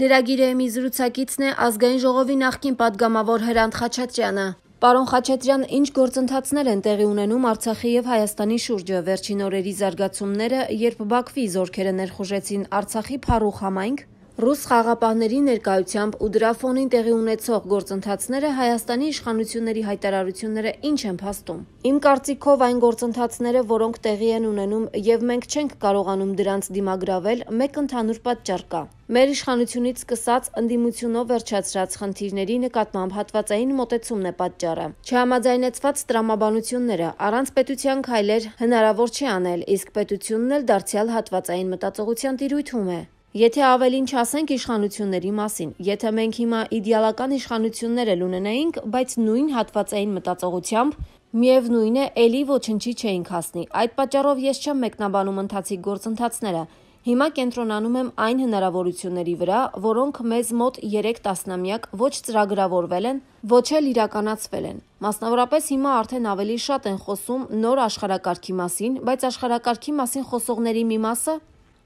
Լրագիրը մի զրուցակիցն է ազգային ժողովի նախկին падգամավոր Հրանտ Խաչատրյանը։ Պարոն Խաչատրյան, ինչ գործընթացներ են տեղի ունենում Արցախի եւ Հայաստանի շուրջը վերջին օրերի զարգացումները, երբ Բաքվի զորքերը ներխուժեցին Արցախի փառուխ համայնք Ռուս խաղապահների ներկայությամբ ու դրա ֆոնին տեղի ունեցող գործընթացները Հայաստանի իշխանությունների հայտարարությունները ինչ են փաստում։ Իմ կարծիքով այն գործընթացները, որոնք տեղի են ունենում եւ մենք չենք կարողանում դրանց դիմագրավել, մեկ ընդհանուր պատճառ կա։ Մեր իշխանությունից սկսած ընդդիմությունով վերջացրած խնդիրների նկատմամբ հատվածային մոտեցումն է պատճառը։ Չհամաձայնեցված տրամաբանությունները առանց պետության քայլեր հնարավոր չի անել, իսկ պետությունն էլ դարձյալ հատվածային մտածողության տիրույթում է։ Եթե ավելին չասենք իշխանությունների մասին, եթե մենք հիմա իդեալական իշխանություններ էլ ունենայինք, բայց նույն հատվածային մտածողությամբ միևնույն է, ելի ոչնչի չէինք հասնի։ Այդ պատճառով ես չեմ մեկնաբանում ընթացիկ գործընթացները։ Հիմա կենտրոնանում եմ այն հնարավորությունների վրա, որոնք մեզ մոտ 3 տասնամյակ ոչ ծրագրավորվել են, ոչ էլ իրականացվել են։ Մասնավորապես հիմա արդեն ավելի շատ են խոսում նոր աշխարակարգի մասին, բայց աշխարակարգի մասին խոսողների մի մասը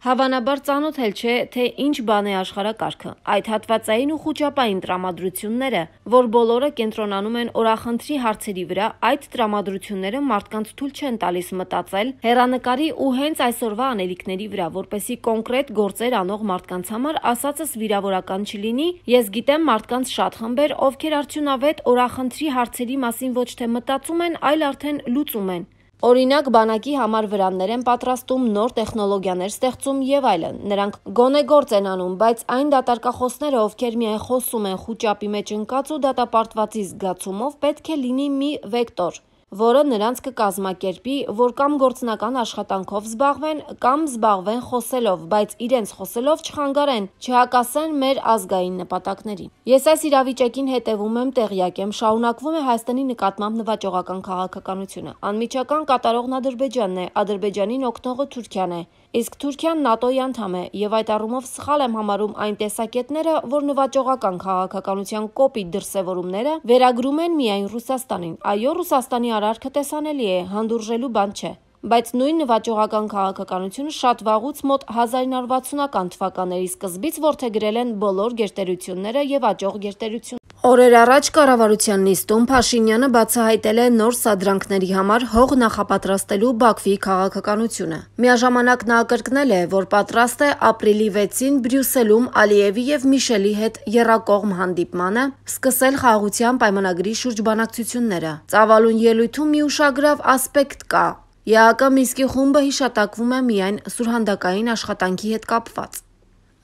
Հավանաբար ծանոթ էլ չէ, թե ինչ բան է աշխարակարգը։ Այդ հատվածային ու խոճապային տրամադրությունները, որ բոլորը կենտրոնանում են օրախնդրի հարցերի վրա, այդ տրամադրությունները մարդկանց թույլ չեն տալիս մտածել հերանեկարի ու հենց այսօրվա անելիքների վրա, որպեսի կոնկրետ գործեր անող մարդկանց համար ասածս վիրավորական չլինի։ Ես գիտեմ մարդկանց շատ խմբեր, ովքեր արդյունավետ օրախնդրի հարցերի մասին ոչ թե մտածում են, այլ արդեն լուծում են։ Օրինակ բանակի համար վրաններ են պատրաստում, նոր տեխնոլոգիաներ ստեղծում եւ այլն։ Նրանք գոնե գործ են անում, բայց այն դատարկախոսները, ովքեր միայն խոսում են խոճապի մեջ ընկած ու դատապարտվածի զգացումով, պետք է լինի մի վեկտոր որը նրանց կկազմակերպի, որ կամ գործնական աշխատանքով զբաղվեն, կամ զբաղվեն խոսելով, բայց իրենց խոսելով չխանգարեն, չհակասեն մեր ազգային նպատակներին։ Ես այս իրավիճակին հետևում եմ, տեղյակ եմ, շարունակվում է Հայաստանի նկատմամբ նվաճողական քաղաքականությունը։ Անմիջական կատարողն Ադրբեջանն է, Ադրբեջանին օգնողը Թուրքիան է։ Իսկ Թուրքիան ՆԱՏՕ-ի անդամ է եւ այդ առումով սխալ եմ համարում այն տեսակետները, որ նվաճողական քաղաքականության կոպի դրսևորումները վերագրում են միայն Ռուսաստանին։ Այո, Ռուսաստանի արարքը տեսանելի է, հանդուրժելու բան չէ բայց նույն նվաճողական քաղաքականությունը շատ վաղուց մոտ 1960-ական թվականների սկզբից ворթեգրել են բոլոր գերտերությունները եւ աճող գերտերությունները Օրեր առաջ կառավարության նիստում Փաշինյանը բացահայտել է նոր սադրանքների համար հող նախապատրաստելու Բաքվի քաղաքականությունը։ Միաժամանակ նա ակրկնել է, որ պատրաստ է ապրիլի 6-ին Բրյուսելում Ալիևի եւ Միշելի հետ երկկողմ հանդիպմանը սկսել խաղաղության պայմանագրի շուրջ բանակցությունները։ Ծավալուն ելույթում մի ուշագրավ ասպեկտ կա։ ԵԱԿ Միսկի խումբը հիշատակվում է միայն սուրհանդակային աշխատանքի հետ կապված։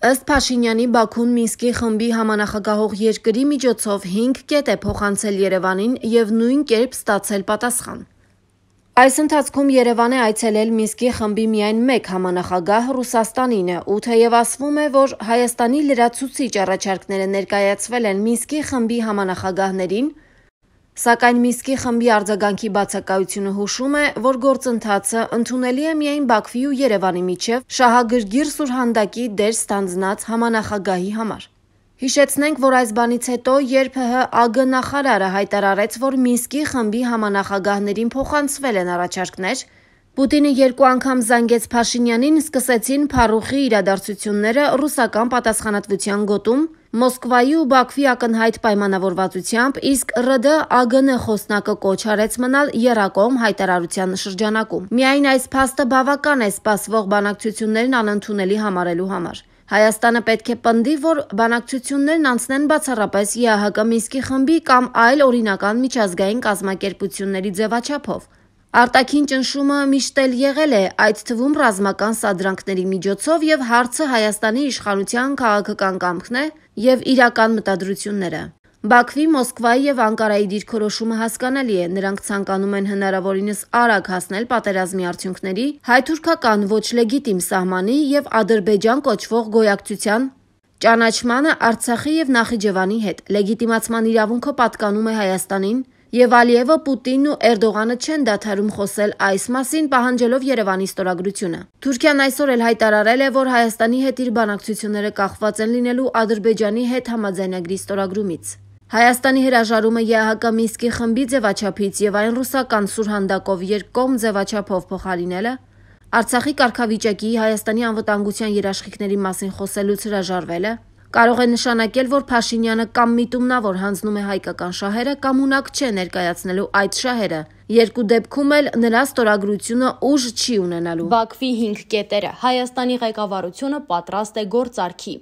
Ըստ Փաշինյանի Բաքուն Մինսկի խմբի համանախագահող երկրի միջոցով 5 կետ է փոխանցել Երևանին եւ նույն կերպ ստացել պատասխան։ Այս ընթացքում Երևան է այցելել Մինսկի խմբի միայն 1 համանախագահ Ռուսաստանին է, ու թեև ասվում է, որ Հայաստանի լրացուցիչ առաջարկները ներկայացվել են Մինսկի խմբի համանախագահներին, Սակայն Միսկի խմբի արձագանքի բացակայությունը հուշում է, որ գործընթացը ընդունելի է միայն Բաքվի ու Երևանի միջև շահագրգիռ Սուրհանդակի դեր ստանձնած համանախագահի համար։ Հիշեցնենք, որ այս բանից հետո ԵրՊՀ ԱԳ նախարարը հայտարարեց, որ Մինսկի խմբի համանախագահներին փոխանցվել են առաջարկներ, Պուտինը երկու անգամ զանգեց Փաշինյանին, սկսեցին Փարուխի իրադարձությունները ռուսական պատասխանատվության գոտում, Մոսկվայի ու Բաքվի ակնհայտ պայմանավորվածությամբ, իսկ ՌԴ ԱԳՆ խոսնակը կոչ արեց մնալ Երակոմ հայտարարության շրջանակում։ Միայն այս փաստը բավական է սպասվող բանակցություններն անընդունելի համարելու համար։ Հայաստանը պետք է պնդի, որ բանակցություններն անցնեն բացառապես ԵԱՀԿ Մինսկի խմբի կամ այլ օրինական միջազգային կազմակերպությունների ձևաչափով։ Արտաքին ճնշումը միշտ էլ եղել է, այդ թվում ռազմական սադրանքների միջոցով եւ հարցը Հայաստանի իշխանության քաղաքական կամքն է եւ իրական մտադրությունները։ Բաքվի, Մոսկվայի եւ Անկարայի դիրքորոշումը հասկանալի է։ Նրանք ցանկանում են հնարավորինս արագ հասնել պատերազմի արդյունքների, հայ-թուրքական ոչ լեգիտիմ սահմանի եւ Ադրբեջան կոչվող գոյակցության ճանաչմանը Արցախի եւ Նախիջևանի հետ։ Լեգիտիմացման իրավունքը պատկանում է Հայաստանին, Եվ Ալիևը, Պուտինն ու Էրդողանը չեն դադարում խոսել այս մասին, պահանջելով Երևանի ստորագրությունը։ Թուրքիան այսօր էլ հայտարարել է, որ Հայաստանի հետ իր բանակցությունները կախված են լինելու Ադրբեջանի հետ համաձայնագրի ստորագրումից։ Հայաստանի հրաժարումը ԵԱՀԿ Մինսկի խմբի ձևաչափից եւ այն ռուսական սուրհանդակով երկկողմ ձևաչափով փոխարինելը Արցախի կարգավիճակի Հայաստանի անվտանգության երաշխիքների մասին խոսելուց հրաժարվելը Կարող է նշանակել, որ Փաշինյանը կամ միտումնավոր հանձնում է հայկական շահերը, կամ ունակ չէ ներկայացնելու այդ շահերը։ Երկու դեպքում էլ նրա ստորագրությունը ուժ չի ունենալու։ Բաքվի 5 կետերը Հայաստանի ղեկավարությունը պատրաստ է գործարքի։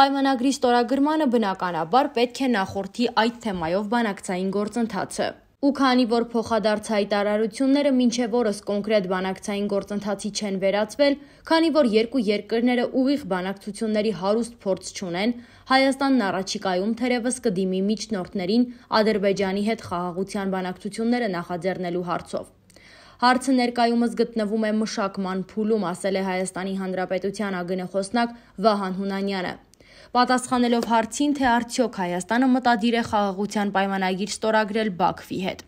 Պայմանագրի ստորագրմանը բնականաբար պետք է նախորդի այդ թեմայով բանակցային գործընթացը։ Ու քանի որ փոխադարձ հայտարարությունները մինչև օրս կոնկրետ բանակցային գործընթացի չեն վերածվել, քանի որ երկու երկրները ուղիղ բանակցությունների հարուստ փորձ չունեն, Հայաստանն առաջիկայում թերևս կդիմի միջնորդներին Ադրբեջանի հետ խաղաղության բանակցությունները նախաձեռնելու հարցով։ Հարցը ներկայումս գտնվում է մշակման փուլում, ասել է Հայաստանի Հանրապետության ԱԳՆ խոսնակ Վահան Հունանյանը պատասխանելով հարցին, թե արդյոք Հայաստանը մտադիր է խաղաղության պայմանագիր ստորագրել Բաքվի հետ։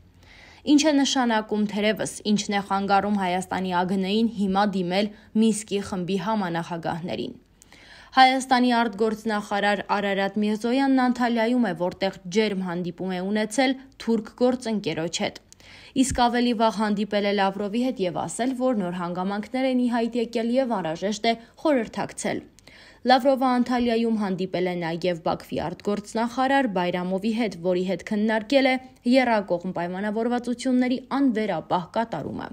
Ինչ է նշանակում թերևս, ինչն է խանգարում Հայաստանի ԱԳՆ-ին հիմա դիմել Մինսկի խմբի համանախագահներին։ Հայաստանի արտգործնախարար Արարատ Միրզոյանն Անտալիայում է, որտեղ ջերմ հանդիպում է ունեցել թուրք գործընկերոջ հետ։ Իսկ ավելի վաղ հանդիպել է Լավրովի հետ եւ ասել, որ նոր հանգամանքներ են իհայտ եկել եւ անհրաժեշտ է խորհրդակցել։ Լավրովը Անտալիայում հանդիպել է նաև Բաքվի արտգործնախարար Բայրամովի հետ, որի հետ քննարկել է երրակողմ պայմանավորվածությունների անվերապահ կատարումը։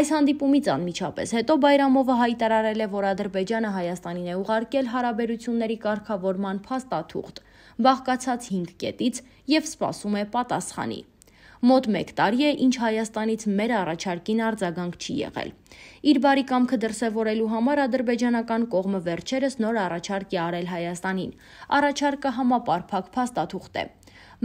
Այս հանդիպումից անմիջապես հետո Բայրամովը հայտարարել է, որ Ադրբեջանը Հայաստանին է ուղարկել հարաբերությունների կարգավորման փաստաթուղթ՝ բաղկացած 5 կետից եւ սպասում է պատասխանի։ Մոտ 1 տարի է, ինչ Հայաստանից մեր առաջարկին արձագանք չի եղել։ Իր բարի կամքը դրսևորելու համար ադրբեջանական կողմը վերջերս նոր առաջարկ է արել Հայաստանին։ Առաջարկը համապարփակ փաստաթուղթ է։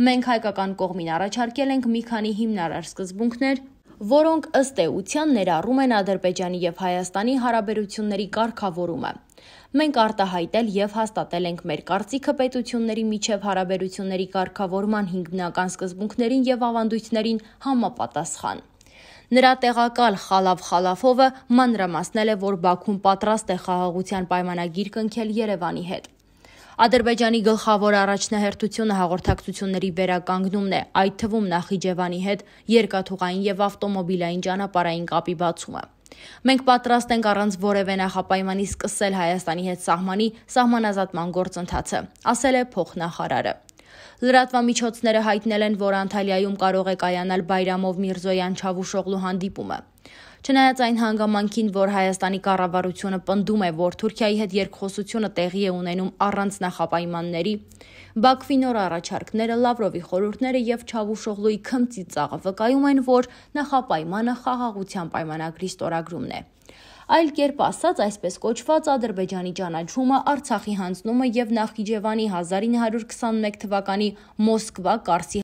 Մենք հայկական կողմին առաջարկել ենք մի քանի հիմնարար սկզբունքներ, որոնք ըստ էության ներառում են Ադրբեջանի եւ Հայաստանի հարաբերությունների կարգավորումը։ Մենք արտահայտել եւ հաստատել ենք մեր կարծիքը պետությունների միջև հարաբերությունների կարգավորման հիմնական սկզբունքներին եւ ավանդույթներին համապատասխան։ Նրա տեղակալ Խալավ Խալաֆովը մանրամասնել է, որ Բաքուն պատրաստ է խաղաղության պայմանագիր կնքել Երևանի հետ։ Ադրբեջանի գլխավոր առաջնահերթությունը հաղորդակցությունների վերականգնումն է, այդ թվում Նախիջևանի հետ երկաթուղային եւ ավտոմոբիլային ճանապարհային կապի բացումը։ Մենք պատրաստ ենք առանց որևէ նախապայմանի սկսել Հայաստանի հետ սահմանի սահմանազատման գործընթացը, ասել է փոխնախարարը։ Լրատվամիջոցները հայտնել են, որ Անտալիայում կարող է կայանալ Բայրամով Միրզոյան Չավուշօղլու հանդիպումը։ Չնայած այն հանգամանքին, որ Հայաստանի կառավարությունը պնդում է, որ Թուրքիայի հետ երկխոսությունը տեղի է ունենում առանց նախապայմանների, Բաքվի նոր առաջարկները, Լավրովի խորհուրդները եւ Չավուշօղլուի քմծիծաղը վկայում են, որ նախապայմանը խաղաղության պայմանագրի ստորագրումն է։ Այլ կերպ ասած, այսպես կոչված Ադրբեջանի ճանաչումը, Արցախի հանձնումը եւ Նախիջևանի 1921 թվականի Մոսկվա-Կարսի